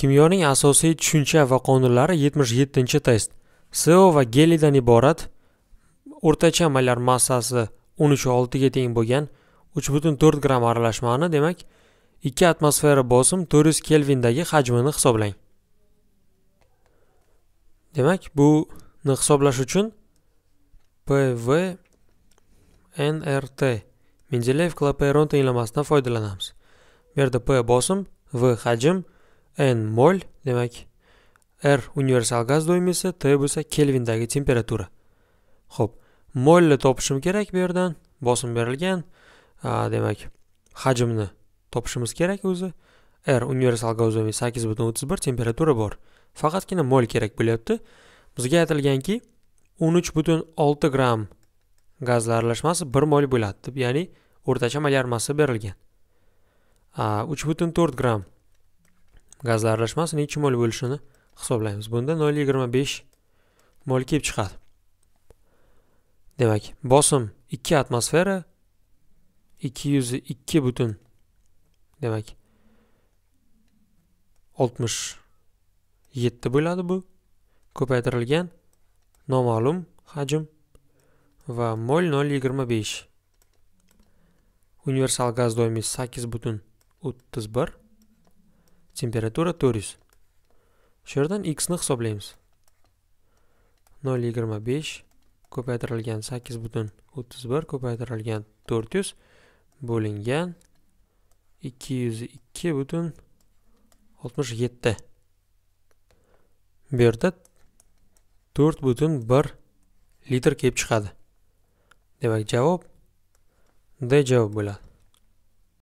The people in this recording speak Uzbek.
kimyoning asosiy tushuncha va qonunlari 77 test co va gelidan iborat o'rtacha amallar massasi 13.6 ga teng bo'lgan 3.4 gramm aralashmani demak 2 atmosfera bosim 400 kelvindagi hajmini hisoblang demak buni hisoblash uchun pv nrt mendeleyev klaperon tenglamasidan foydalanamiz bu yerda p bosim v hajm n mol demak r universal gaz doimasi t bo'lsa kelvindagi temperatura ho'p molni topishim kerak bu yerdan bosim berilgan demak hajmni topishimiz kerak o'zi r universal gaz doimasi sakkiz butun o'ttiz bir temperatura bor faqatgina mol kerak bo'lyapti bizga aytilganki o'n uch butun olti gramm gazlar aralashmasi bir mol bo'ladi deb ya'ni o'rtacha mol yarmasi berilgan uch butun to'rt gramm gazlar aralashmasini 2 mol bo'lishini hisoblaymiz. Bunda 0.25 mol kelib chiqadi. Demak, bosim 2 atmosfera 202 butun. Demak, 67 bo'ladi bu. Ko'paytirilgan noma'lum hajm va mol 0.25 universal gaz doimiy 8 butun 31 temperatura 400. Shu x ni hisoblaymiz. 0.25 ko'paytirilgan 8.31 ko'paytirilgan 400 bo'lingan 202 butun 67. Bu yerda 4 butun 1 litr kelib chiqadi. Demak, javob D javob bo'ladi.